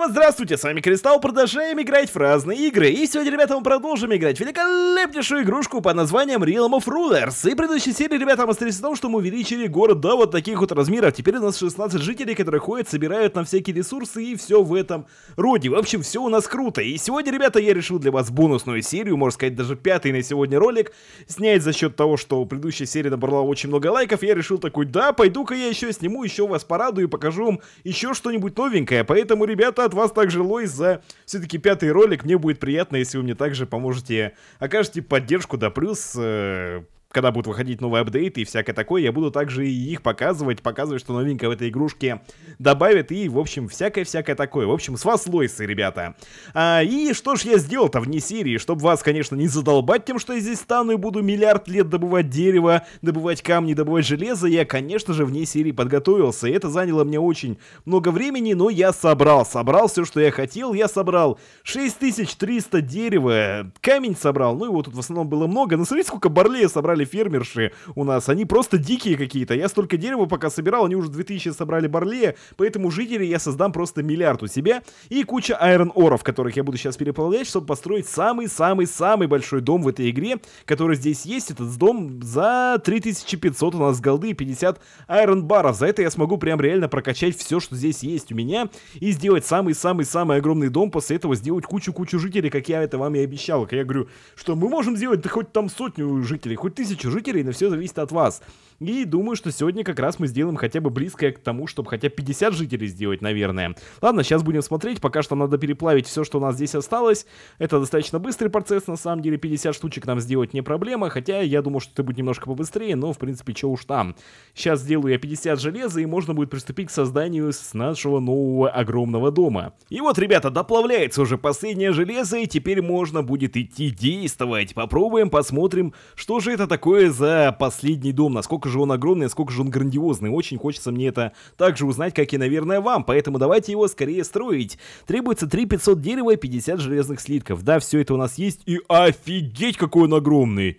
снова здравствуйте, с вами Кристалл, продолжаем играть в разные игры. И сегодня, ребята, мы продолжим играть великолепнейшую игрушку под названием Realm of Rulers. И в предыдущей серии, ребята, мы встретились в том, что мы увеличили город до вот таких вот размеров. Теперь у нас 16 жителей, которые ходят, собирают на всякие ресурсы и все в этом роде. В общем, все у нас круто. И сегодня, ребята, я решил для вас бонусную серию, можно сказать, даже пятый на сегодня ролик, снять за счет того, что предыдущая серия набрала очень много лайков. Я решил такой, да, пойду-ка я еще сниму, еще вас порадую и покажу вам еще что-нибудь новенькое. Поэтому, ребята, от вас также Лойс за все-таки пятый ролик. Мне будет приятно, если вы мне также поможете, окажете поддержку, да плюс э, когда будут выходить новые апдейты и всякое такое, я буду также и их показывать, показывать, что новенькое в этой игрушке добавят, и, в общем, всякое-всякое такое. В общем, с вас лойсы, ребята. А, и что ж я сделал-то вне серии, чтобы вас, конечно, не задолбать тем, что я здесь стану и буду миллиард лет добывать дерево, добывать камни, добывать железо, я, конечно же, вне серии подготовился, и это заняло мне очень много времени, но я собрал, собрал все, что я хотел, я собрал 6300 дерева, камень собрал, ну его тут в основном было много, но ну, смотрите, сколько барлея собрали собрали фермерши у нас. Они просто дикие какие-то. Я столько дерева пока собирал, они уже 2000 собрали барлея, поэтому жители я создам просто миллиард у себя. И куча айрон-оров, которых я буду сейчас переполнять, чтобы построить самый-самый-самый большой дом в этой игре, который здесь есть. Этот дом за 3500 у нас голды и 50 айрон-баров. За это я смогу прям реально прокачать все, что здесь есть у меня, и сделать самый-самый-самый огромный дом, после этого сделать кучу-кучу жителей, как я это вам и обещал. Как я говорю, что мы можем сделать да хоть там сотню жителей, хоть тысячу тысячу жителей, но все зависит от вас. И думаю, что сегодня как раз мы сделаем хотя бы близкое к тому, чтобы хотя 50 жителей сделать, наверное. Ладно, сейчас будем смотреть, пока что надо переплавить все, что у нас здесь осталось. Это достаточно быстрый процесс, на самом деле, 50 штучек нам сделать не проблема, хотя я думаю, что это будет немножко побыстрее, но, в принципе, что уж там. Сейчас сделаю я 50 железа, и можно будет приступить к созданию с нашего нового огромного дома. И вот, ребята, доплавляется уже последнее железо, и теперь можно будет идти действовать. Попробуем, посмотрим, что же это такое за последний дом, насколько же он огромный, сколько же он грандиозный. Очень хочется мне это также узнать, как и, наверное, вам. Поэтому давайте его скорее строить. Требуется 3500 дерева и 50 железных слитков. Да, все это у нас есть. И офигеть, какой он огромный!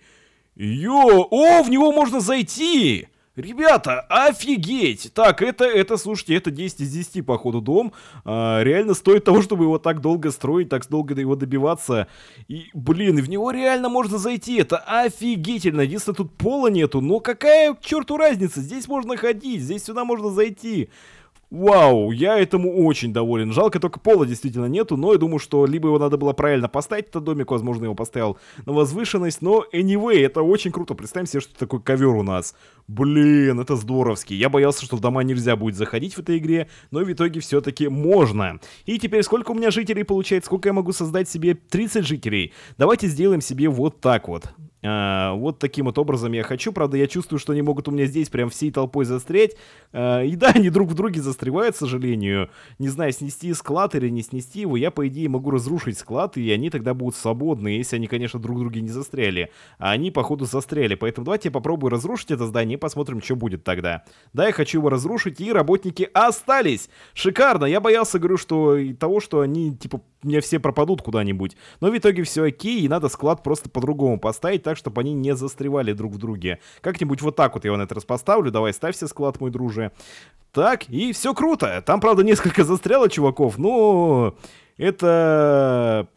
Йо! О, в него можно зайти! Ребята, офигеть! Так, это, это, слушайте, это 10 из 10, походу, дом. А, реально стоит того, чтобы его так долго строить, так долго его добиваться. И, блин, в него реально можно зайти, это офигительно. Единственное, тут пола нету, но какая, к черту, разница? Здесь можно ходить, здесь сюда можно зайти. Вау, я этому очень доволен. Жалко, только пола действительно нету, но я думаю, что либо его надо было правильно поставить, этот домик, возможно, его поставил на возвышенность, но anyway, это очень круто. Представим себе, что такой ковер у нас. Блин, это здоровски. Я боялся, что в дома нельзя будет заходить в этой игре, но в итоге все-таки можно. И теперь сколько у меня жителей получается? Сколько я могу создать себе? 30 жителей. Давайте сделаем себе вот так вот. А, вот таким вот образом я хочу. Правда, я чувствую, что они могут у меня здесь прям всей толпой застрять. А, и да, они друг в друге застревают, к сожалению. Не знаю, снести склад или не снести его. Я, по идее, могу разрушить склад, и они тогда будут свободны, если они, конечно, друг в друге не застряли. А они, походу, застряли. Поэтому давайте я попробую разрушить это здание не посмотрим, что будет тогда. Да, я хочу его разрушить, и работники остались. Шикарно, я боялся, говорю, что и того, что они, типа, меня все пропадут куда-нибудь. Но в итоге все окей, и надо склад просто по-другому поставить, так, чтобы они не застревали друг в друге. Как-нибудь вот так вот я его на этот распоставлю. Давай, ставь ставься склад, мой друже. Так, и все круто. Там, правда, несколько застряло чуваков, но это...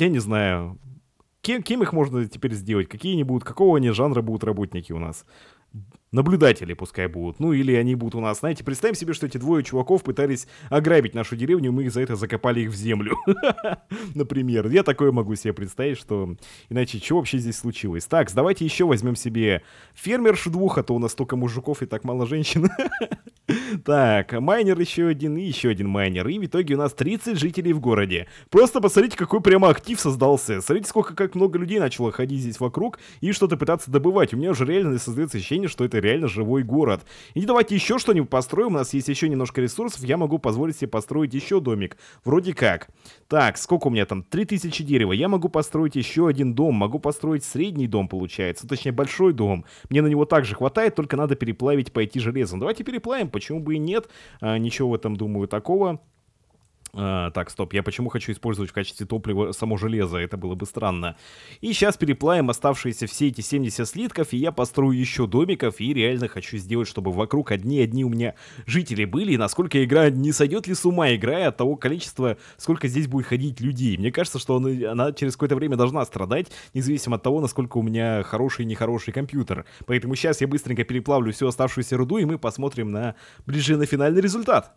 Я не знаю, кем, кем их можно теперь сделать? Какие они будут, какого они жанра будут работники у нас? наблюдатели пускай будут. Ну, или они будут у нас. Знаете, представим себе, что эти двое чуваков пытались ограбить нашу деревню, мы их за это закопали их в землю. Например. Я такое могу себе представить, что... Иначе, что вообще здесь случилось? Так, давайте еще возьмем себе фермерш двух, а то у нас столько мужиков и так мало женщин. Так, майнер еще один и еще один майнер. И в итоге у нас 30 жителей в городе. Просто посмотрите, какой прямо актив создался. Смотрите, сколько как много людей начало ходить здесь вокруг и что-то пытаться добывать. У меня уже реально создается ощущение, что это реально живой город. И давайте еще что-нибудь построим. У нас есть еще немножко ресурсов. Я могу позволить себе построить еще домик. Вроде как. Так, сколько у меня там? 3000 дерева. Я могу построить еще один дом. Могу построить средний дом, получается. Точнее, большой дом. Мне на него также хватает, только надо переплавить, пойти железом. Давайте переплавим, почему бы и нет, а, ничего в этом, думаю, такого. А, так, стоп, я почему хочу использовать в качестве топлива само железо, это было бы странно. И сейчас переплавим оставшиеся все эти 70 слитков, и я построю еще домиков, и реально хочу сделать, чтобы вокруг одни-одни у меня жители были, и насколько игра не сойдет ли с ума игра от того количества, сколько здесь будет ходить людей. Мне кажется, что она, она через какое-то время должна страдать, независимо от того, насколько у меня хороший и нехороший компьютер. Поэтому сейчас я быстренько переплавлю всю оставшуюся руду, и мы посмотрим на ближе на финальный результат.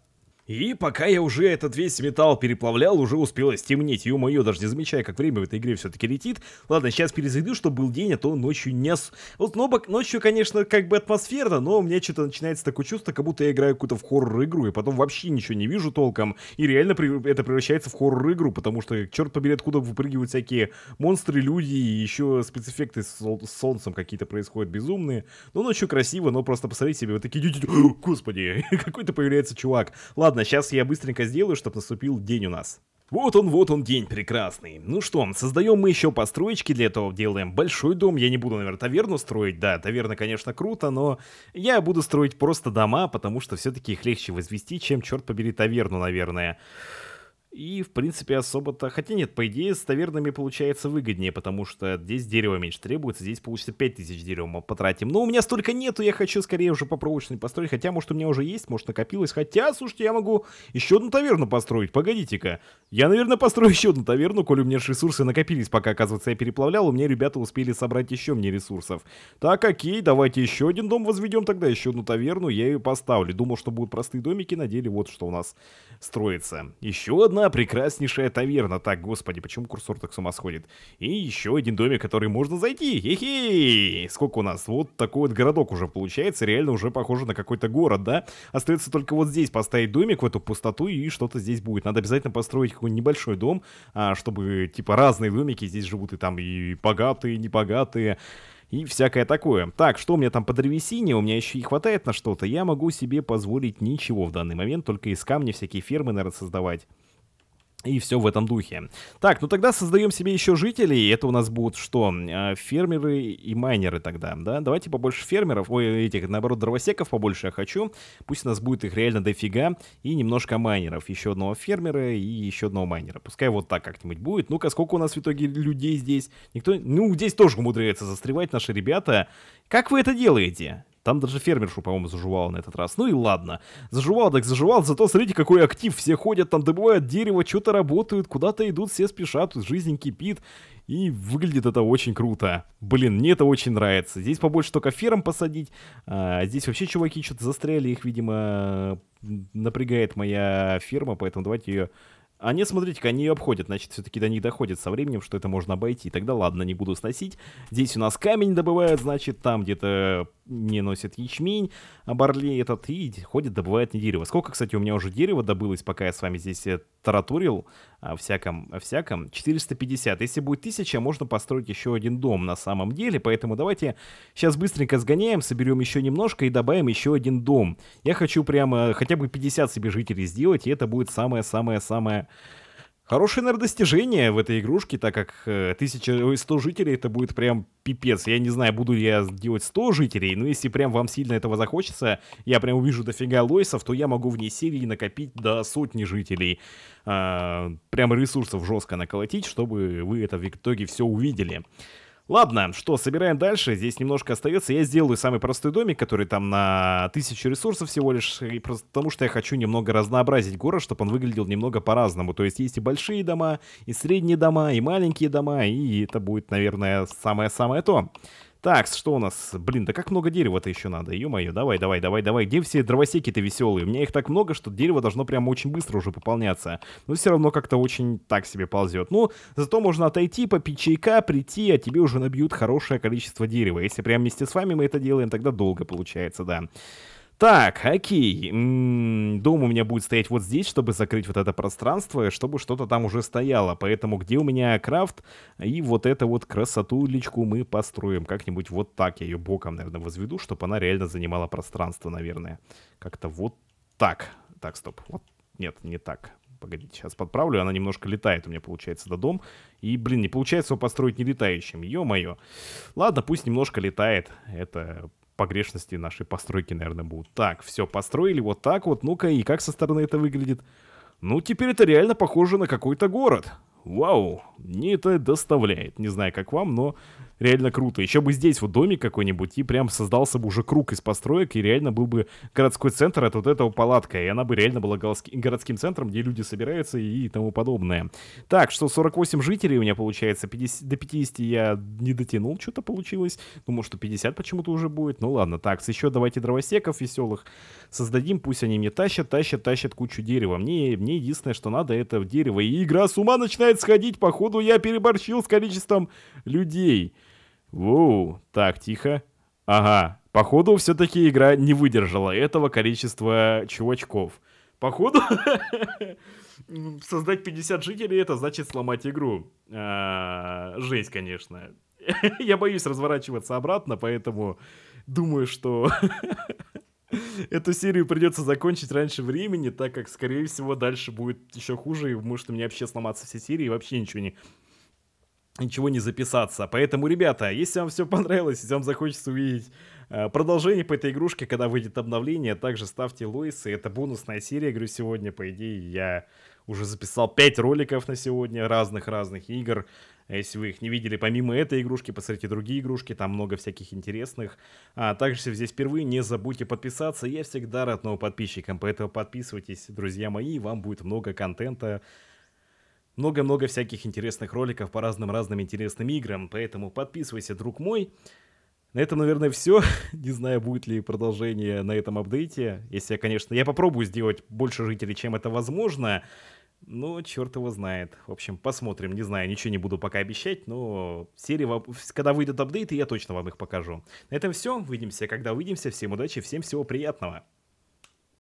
И пока я уже этот весь металл переплавлял, уже успело стемнеть. Ё-моё, даже не замечая, как время в этой игре все таки летит. Ладно, сейчас перезайду, чтобы был день, а то ночью не... Вот нобок, ночью, конечно, как бы атмосферно, но у меня что-то начинается такое чувство, как будто я играю какую-то в хоррор-игру, и потом вообще ничего не вижу толком. И реально при... это превращается в хоррор-игру, потому что, черт побери, откуда выпрыгивают всякие монстры, люди, и еще спецэффекты с, сол... с солнцем какие-то происходят безумные. Ну, ночью красиво, но просто посмотрите себе, вот такие... Господи, какой-то появляется чувак. Ладно, Ладно, сейчас я быстренько сделаю, чтобы наступил день у нас. Вот он, вот он день прекрасный. Ну что, создаем мы еще построечки для этого, делаем большой дом. Я не буду, наверное, таверну строить. Да, таверна, конечно, круто, но я буду строить просто дома, потому что все-таки их легче возвести, чем, черт побери, таверну, наверное. Наверное. И, в принципе, особо-то... Хотя нет, по идее, с тавернами получается выгоднее, потому что здесь дерева меньше требуется, здесь получится 5000 дерева мы потратим. Но у меня столько нету, я хочу скорее уже попробочный построить. Хотя, может, у меня уже есть, может, накопилось. Хотя, слушайте, я могу еще одну таверну построить, погодите-ка. Я, наверное, построю еще одну таверну, коли у меня же ресурсы накопились, пока, оказывается, я переплавлял. У меня ребята успели собрать еще мне ресурсов. Так, окей, давайте еще один дом возведем, тогда еще одну таверну я ее поставлю. Думал, что будут простые домики, на деле вот что у нас строится. Еще одна она прекраснейшая таверна. Так, господи, почему курсор так с ума сходит? И еще один домик, который можно зайти. Хе-хе! Сколько у нас? Вот такой вот городок уже получается. Реально уже похоже на какой-то город, да? Остается только вот здесь поставить домик в эту пустоту и что-то здесь будет. Надо обязательно построить какой-нибудь небольшой дом, а, чтобы, типа, разные домики здесь живут. И там и богатые, и небогатые и всякое такое. Так, что у меня там по древесине? У меня еще и хватает на что-то. Я могу себе позволить ничего в данный момент, только из камня всякие фермы, наверное, создавать. И все в этом духе. Так, ну тогда создаем себе еще жителей. Это у нас будут что? Э, фермеры и майнеры тогда, да? Давайте побольше фермеров. Ой, этих, наоборот, дровосеков побольше я хочу. Пусть у нас будет их реально дофига. И немножко майнеров. Еще одного фермера и еще одного майнера. Пускай вот так как-нибудь будет. Ну-ка, сколько у нас в итоге людей здесь? Никто... Ну, здесь тоже умудряется застревать наши ребята. Как вы это делаете? Там даже фермершу, по-моему, заживала на этот раз. Ну и ладно. Заживал так заживал, зато смотрите, какой актив. Все ходят, там добывают дерево, что-то работают, куда-то идут, все спешат, жизнь кипит. И выглядит это очень круто. Блин, мне это очень нравится. Здесь побольше только ферм посадить. А, здесь вообще чуваки что-то застряли, их, видимо, напрягает моя ферма, поэтому давайте ее... Они, смотрите-ка, они ее обходят, значит, все-таки до них доходит со временем, что это можно обойти. Тогда ладно, не буду сносить. Здесь у нас камень добывают, значит, там где-то не носит ячмень, а барли этот, и ходит, добывает не дерево. Сколько, кстати, у меня уже дерева добылось, пока я с вами здесь э, таратурил о а, всяком, о э, всяком. 450. Если будет 1000, можно построить еще один дом на самом деле, поэтому давайте сейчас быстренько сгоняем, соберем еще немножко и добавим еще один дом. Я хочу прямо хотя бы 50 себе жителей сделать, и это будет самое-самое-самое Хорошее, наверное, достижение в этой игрушке, так как 1100 э, жителей это будет прям пипец. Я не знаю, буду ли я делать 100 жителей, но если прям вам сильно этого захочется, я прям увижу дофига лойсов, то я могу вне серии накопить до сотни жителей. А, прям ресурсов жестко наколотить, чтобы вы это в итоге все увидели. Ладно, что, собираем дальше. Здесь немножко остается. Я сделаю самый простой домик, который там на тысячу ресурсов всего лишь. И просто потому что я хочу немного разнообразить город, чтобы он выглядел немного по-разному. То есть есть и большие дома, и средние дома, и маленькие дома. И это будет, наверное, самое-самое то. Так, что у нас? Блин, да как много дерева-то еще надо? Ё-моё, давай, давай, давай, давай. Где все дровосеки-то веселые? У меня их так много, что дерево должно прямо очень быстро уже пополняться. Но все равно как-то очень так себе ползет. Ну, зато можно отойти, попить чайка, прийти, а тебе уже набьют хорошее количество дерева. Если прям вместе с вами мы это делаем, тогда долго получается, да. Так, окей. Дом у меня будет стоять вот здесь, чтобы закрыть вот это пространство, чтобы что-то там уже стояло. Поэтому где у меня крафт? И вот эту вот красоту личку мы построим. Как-нибудь вот так я ее боком, наверное, возведу, чтобы она реально занимала пространство, наверное. Как-то вот так. Так, стоп. Вот. Нет, не так. Погодите, сейчас подправлю. Она немножко летает у меня, получается, до дом. И, блин, не получается его построить не летающим. Ё-моё. Ладно, пусть немножко летает. Это погрешности нашей постройки, наверное, будут. Так, все, построили вот так вот. Ну-ка, и как со стороны это выглядит? Ну, теперь это реально похоже на какой-то город. Вау, мне это доставляет. Не знаю, как вам, но реально круто. Еще бы здесь вот домик какой-нибудь, и прям создался бы уже круг из построек, и реально был бы городской центр от вот этого палатка, и она бы реально была городским центром, где люди собираются и тому подобное. Так, что 48 жителей у меня получается, 50, до 50 я не дотянул, что-то получилось. Думал, что 50 почему-то уже будет, ну ладно. Так, еще давайте дровосеков веселых создадим, пусть они мне тащат, тащат, тащат кучу дерева. Мне, мне единственное, что надо, это дерево, и игра с ума начинает предлагает сходить. Походу, я переборщил с количеством людей. Воу, так, тихо. Ага, походу, все-таки игра не выдержала этого количества чувачков. Походу, создать 50 жителей, это значит сломать игру. А, жесть, конечно. Я боюсь разворачиваться обратно, поэтому думаю, что эту серию придется закончить раньше времени, так как, скорее всего, дальше будет еще хуже, и может у меня вообще сломаться все серии, и вообще ничего не ничего не записаться. Поэтому, ребята, если вам все понравилось, если вам захочется увидеть Э, продолжение по этой игрушке, когда выйдет обновление, также ставьте Луиса. Это бонусная серия, я говорю, сегодня, по идее, я уже записал 5 роликов на сегодня разных-разных игр. А если вы их не видели, помимо этой игрушки, посмотрите другие игрушки, там много всяких интересных. А также, если вы здесь впервые, не забудьте подписаться. Я всегда рад новым подписчикам, поэтому подписывайтесь, друзья мои, вам будет много контента. Много-много всяких интересных роликов по разным-разным интересным играм, поэтому подписывайся, друг мой. На этом, наверное, все. Не знаю, будет ли продолжение на этом апдейте. Если я, конечно, я попробую сделать больше жителей, чем это возможно. Но черт его знает. В общем, посмотрим. Не знаю, ничего не буду пока обещать, но серии, когда выйдут апдейты, я точно вам их покажу. На этом все. Увидимся, когда увидимся. Всем удачи, всем всего приятного.